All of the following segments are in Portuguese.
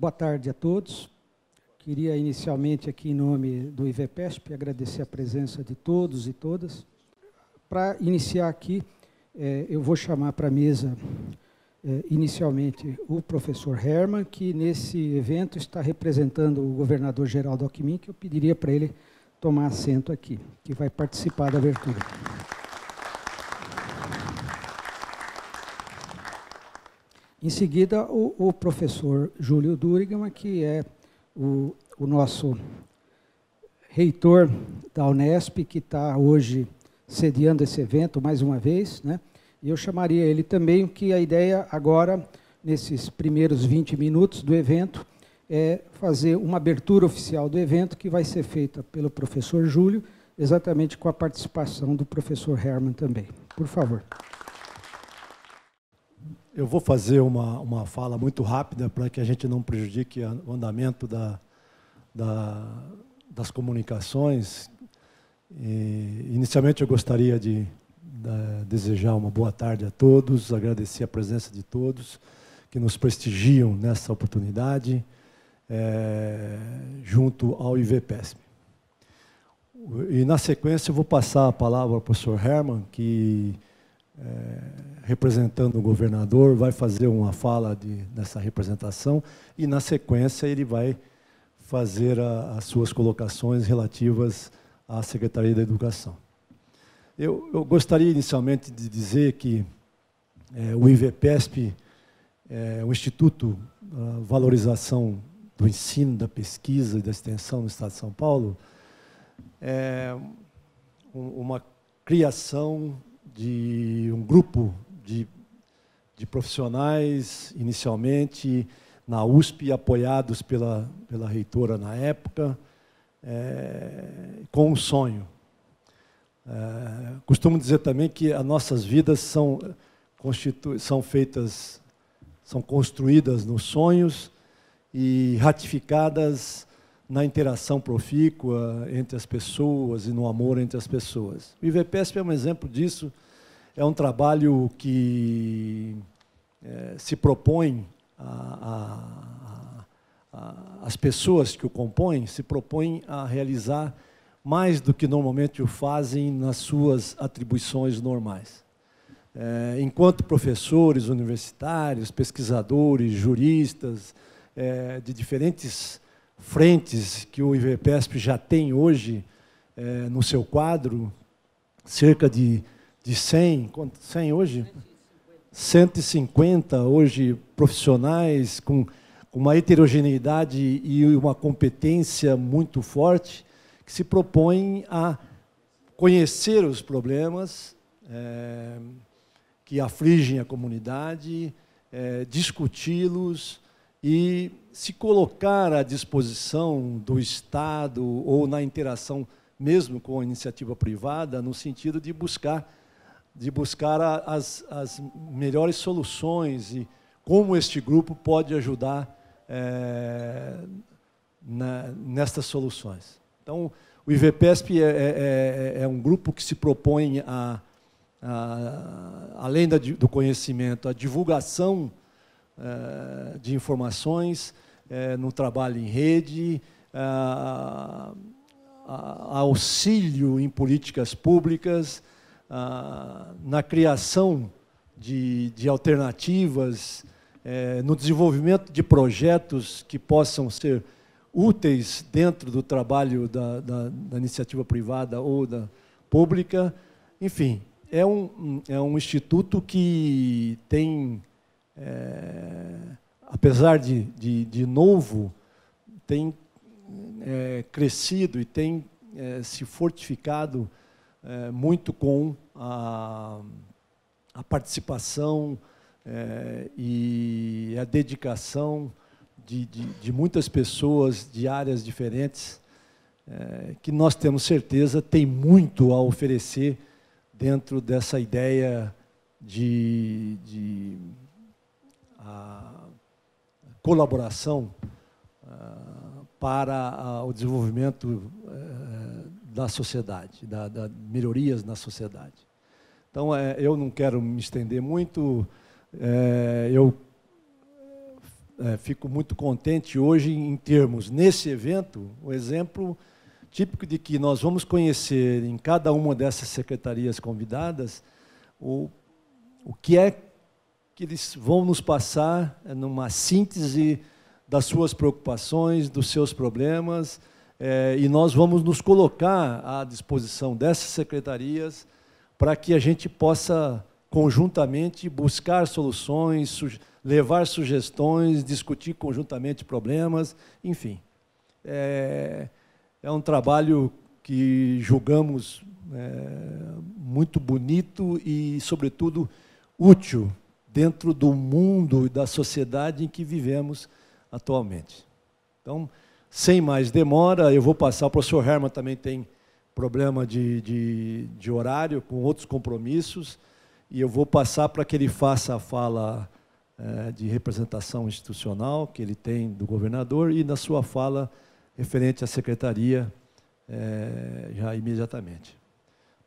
Boa tarde a todos. Queria inicialmente aqui em nome do IVPESP agradecer a presença de todos e todas. Para iniciar aqui, eh, eu vou chamar para a mesa eh, inicialmente o professor Herman, que nesse evento está representando o governador Geraldo Alckmin, que eu pediria para ele tomar assento aqui, que vai participar da abertura. Em seguida, o, o professor Júlio Durigan, que é o, o nosso reitor da Unesp, que está hoje sediando esse evento mais uma vez, né? E eu chamaria ele também, que a ideia agora, nesses primeiros 20 minutos do evento, é fazer uma abertura oficial do evento, que vai ser feita pelo professor Júlio, exatamente com a participação do professor Herman também. Por favor. Eu vou fazer uma, uma fala muito rápida para que a gente não prejudique o andamento da, da, das comunicações. E, inicialmente, eu gostaria de, de desejar uma boa tarde a todos, agradecer a presença de todos que nos prestigiam nessa oportunidade, é, junto ao IVPESM. E, na sequência, eu vou passar a palavra ao professor Herman, que é, representando o governador, vai fazer uma fala de, nessa representação e, na sequência, ele vai fazer a, as suas colocações relativas à Secretaria da Educação. Eu, eu gostaria, inicialmente, de dizer que é, o IVPESP, é, eh, o Instituto de ah, Valorização do Ensino, da Pesquisa e da Extensão no Estado de São Paulo, é uma criação de um grupo de, de profissionais, inicialmente na USP, apoiados pela, pela reitora na época, é, com um sonho. É, costumo dizer também que as nossas vidas são, são feitas, são construídas nos sonhos e ratificadas na interação profícua entre as pessoas e no amor entre as pessoas. O IVPESP é um exemplo disso, é um trabalho que é, se propõe a, a, a, as pessoas que o compõem se propõem a realizar mais do que normalmente o fazem nas suas atribuições normais. É, enquanto professores universitários, pesquisadores, juristas é, de diferentes frentes que o IVPESP já tem hoje é, no seu quadro, cerca de, de 100, 100 hoje? 150 hoje profissionais com uma heterogeneidade e uma competência muito forte que se propõem a conhecer os problemas é, que afligem a comunidade, é, discuti-los, e se colocar à disposição do Estado ou na interação mesmo com a iniciativa privada, no sentido de buscar, de buscar as, as melhores soluções e como este grupo pode ajudar é, na, nestas soluções. Então, o IVPESP é, é, é, é um grupo que se propõe, a, a além da, do conhecimento, a divulgação eh, de informações, eh, no trabalho em rede, eh, auxílio em políticas públicas, ah, na criação de, de alternativas, no desenvolvimento de projetos que possam ser úteis dentro do trabalho da, da, da iniciativa privada ou da pública. Enfim, é um, é um instituto que tem é, apesar de, de, de, novo, tem é, crescido e tem é, se fortificado é, muito com a, a participação é, e a dedicação de, de, de, muitas pessoas de áreas diferentes, é, que nós temos certeza tem muito a oferecer dentro dessa ideia de, de a colaboração ah, para ah, o desenvolvimento eh, da sociedade, da, da melhorias na sociedade. Então, eh, eu não quero me estender muito, eh, eu fico muito contente hoje em termos, nesse evento, o exemplo típico de que nós vamos conhecer em cada uma dessas secretarias convidadas o, o que é que eles vão nos passar é, numa síntese das suas preocupações, dos seus problemas, é, e nós vamos nos colocar à disposição dessas secretarias para que a gente possa conjuntamente buscar soluções, su levar sugestões, discutir conjuntamente problemas, enfim. É, é um trabalho que julgamos é, muito bonito e, sobretudo, útil dentro do mundo e da sociedade em que vivemos atualmente. Então, sem mais demora, eu vou passar. O professor Herman também tem problema de, de, de horário, com outros compromissos, e eu vou passar para que ele faça a fala é, de representação institucional que ele tem do governador e na sua fala referente à secretaria é, já imediatamente.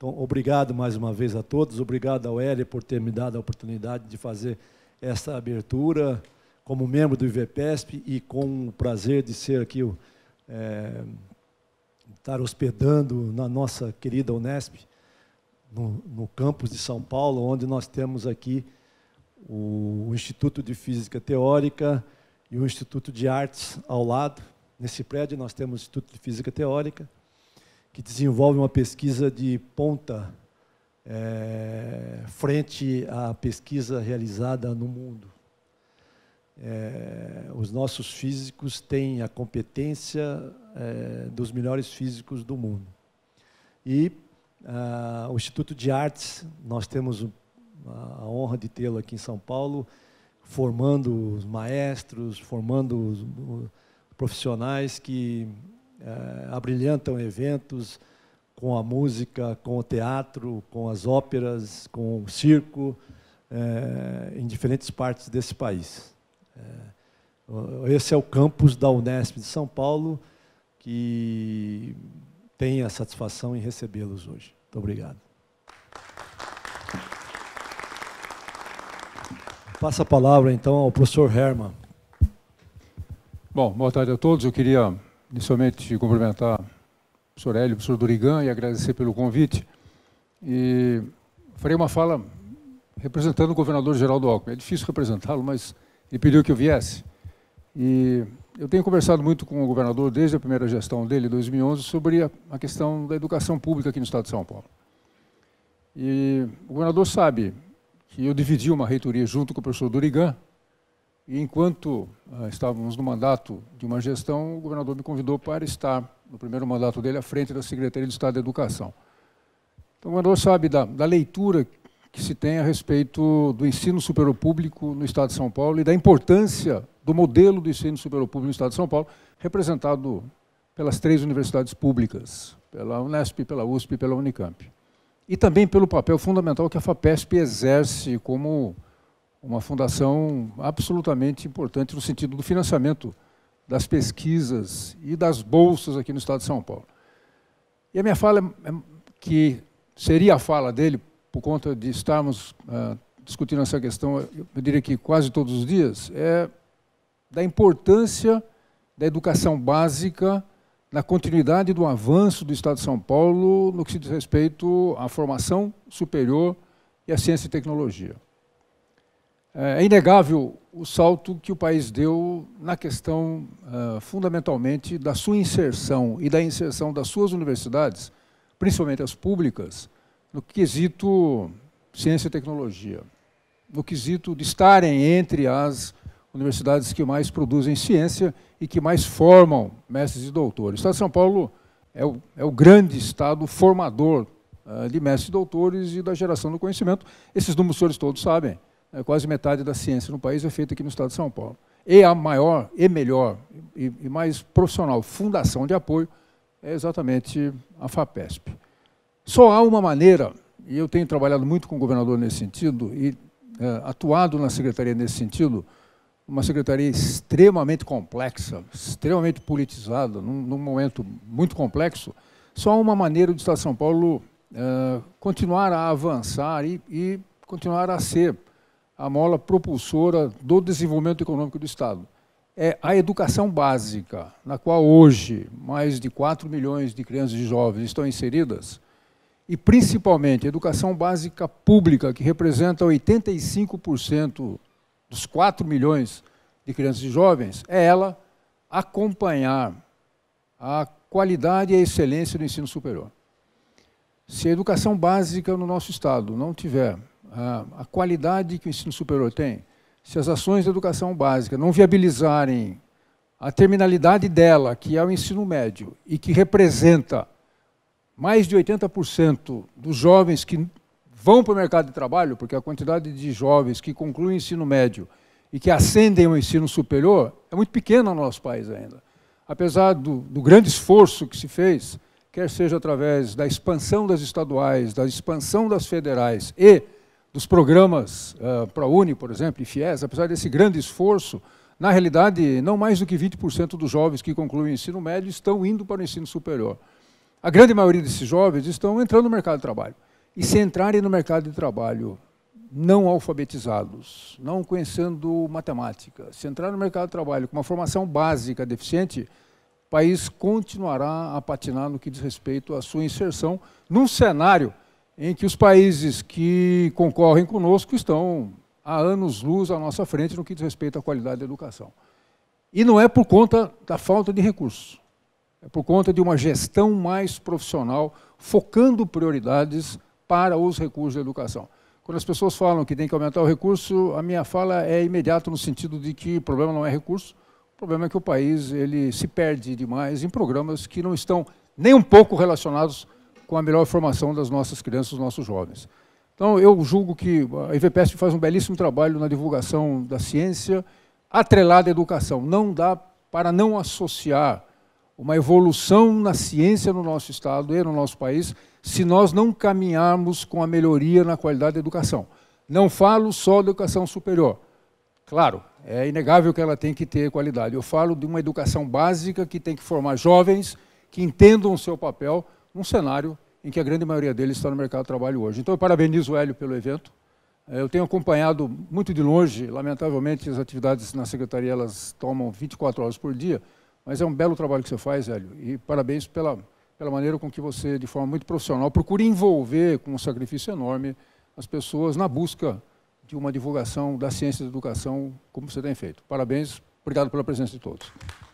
Então, obrigado mais uma vez a todos, obrigado ao Hélio por ter me dado a oportunidade de fazer esta abertura como membro do IVPESP e com o prazer de ser aqui, é, estar hospedando na nossa querida Unesp, no, no, campus de São Paulo, onde nós temos aqui o, o Instituto de Física Teórica e o Instituto de Artes ao lado. Nesse prédio nós temos o Instituto de Física Teórica, que desenvolve uma pesquisa de ponta é, frente à pesquisa realizada no mundo. É, os nossos físicos têm a competência é, dos melhores físicos do mundo. E ah, o Instituto de Artes, nós temos a honra de tê-lo aqui em São Paulo, formando os maestros, formando os, os profissionais que é, abrilhantam eventos com a música, com o teatro, com as óperas, com o circo, é, em diferentes partes desse país. É, esse é o campus da Unesp de São Paulo, que tem a satisfação em recebê-los hoje. Muito obrigado. Passa a palavra, então, ao professor Herman. Bom, boa tarde a todos. Eu queria inicialmente cumprimentar o professor Hélio, o professor Durigan e agradecer pelo convite. E farei uma fala representando o governador Geraldo Alckmin. É difícil representá-lo, mas ele pediu que eu viesse. E eu tenho conversado muito com o governador desde a primeira gestão dele, 2011, sobre a questão da educação pública aqui no estado de São Paulo. E o governador sabe que eu dividi uma reitoria junto com o professor Durigan, e enquanto ah, estávamos no mandato de uma gestão, o governador me convidou para estar, no primeiro mandato dele, à frente da Secretaria de Estado da Educação. Então, o governador sabe da, da leitura que se tem a respeito do ensino superior público no Estado de São Paulo e da importância do modelo do ensino superior público no Estado de São Paulo, representado pelas três universidades públicas, pela Unesp, pela USP e pela Unicamp. E também pelo papel fundamental que a FAPESP exerce como uma fundação absolutamente importante no sentido do financiamento das pesquisas e das bolsas aqui no estado de São Paulo. E a minha fala, é, é que seria a fala dele, por conta de estarmos uh, discutindo essa questão, eu, eu diria que quase todos os dias, é da importância da educação básica na continuidade do avanço do Estado de São Paulo no que se diz respeito à formação superior e à ciência e tecnologia. É, é inegável o salto que o país deu na questão, é, fundamentalmente, da sua inserção e da inserção das suas universidades, principalmente as públicas, no quesito ciência e tecnologia, no quesito de estarem entre as universidades que mais produzem ciência e que mais formam mestres e doutores. O Estado de São Paulo é o, é o grande estado formador é, de mestres e doutores e da geração do conhecimento. Esses números todos sabem. É quase metade da ciência no país é feita aqui no estado de São Paulo. E a maior, e melhor, e, e mais profissional fundação de apoio é exatamente a FAPESP. Só há uma maneira, e eu tenho trabalhado muito com o governador nesse sentido, e é, atuado na secretaria nesse sentido, uma secretaria extremamente complexa, extremamente politizada, num, num momento muito complexo, só há uma maneira de Estado de São Paulo é, continuar a avançar e, e continuar a ser a mola propulsora do desenvolvimento econômico do Estado. É a educação básica, na qual hoje mais de 4 milhões de crianças e jovens estão inseridas, e principalmente a educação básica pública, que representa 85% dos 4 milhões de crianças e jovens, é ela acompanhar a qualidade e a excelência do ensino superior. Se a educação básica no nosso Estado não tiver a, a qualidade que o ensino superior tem, se as ações de educação básica não viabilizarem a terminalidade dela, que é o ensino médio, e que representa mais de 80% dos jovens que vão para o mercado de trabalho, porque a quantidade de jovens que concluem o ensino médio e que ascendem ao ensino superior é muito pequena no nosso país ainda. Apesar do, do grande esforço que se fez, quer seja através da expansão das estaduais, da expansão das federais e dos programas uh, ProUni, por exemplo, e FIES, apesar desse grande esforço, na realidade, não mais do que 20% dos jovens que concluem o ensino médio estão indo para o ensino superior. A grande maioria desses jovens estão entrando no mercado de trabalho. E se entrarem no mercado de trabalho não alfabetizados, não conhecendo matemática, se entrar no mercado de trabalho com uma formação básica deficiente, o país continuará a patinar no que diz respeito à sua inserção num cenário em que os países que concorrem conosco estão há anos luz à nossa frente no que diz respeito à qualidade da educação. E não é por conta da falta de recursos, é por conta de uma gestão mais profissional, focando prioridades para os recursos da educação. Quando as pessoas falam que tem que aumentar o recurso, a minha fala é imediata no sentido de que o problema não é recurso, o problema é que o país ele se perde demais em programas que não estão nem um pouco relacionados com a melhor formação das nossas crianças, dos nossos jovens. Então, eu julgo que a IVPS faz um belíssimo trabalho na divulgação da ciência atrelada à educação. Não dá para não associar uma evolução na ciência no nosso Estado e no nosso país se nós não caminharmos com a melhoria na qualidade da educação. Não falo só da educação superior. Claro, é inegável que ela tem que ter qualidade. Eu falo de uma educação básica que tem que formar jovens que entendam o seu papel num cenário em que a grande maioria deles está no mercado de trabalho hoje. Então, eu parabenizo o Hélio pelo evento. É, eu tenho acompanhado muito de longe, lamentavelmente, as atividades na secretaria elas tomam 24 horas por dia, mas é um belo trabalho que você faz, Hélio, e parabéns pela, pela maneira com que você, de forma muito profissional, procura envolver com um sacrifício enorme as pessoas na busca de uma divulgação da ciência da educação como você tem feito. Parabéns, obrigado pela presença de todos.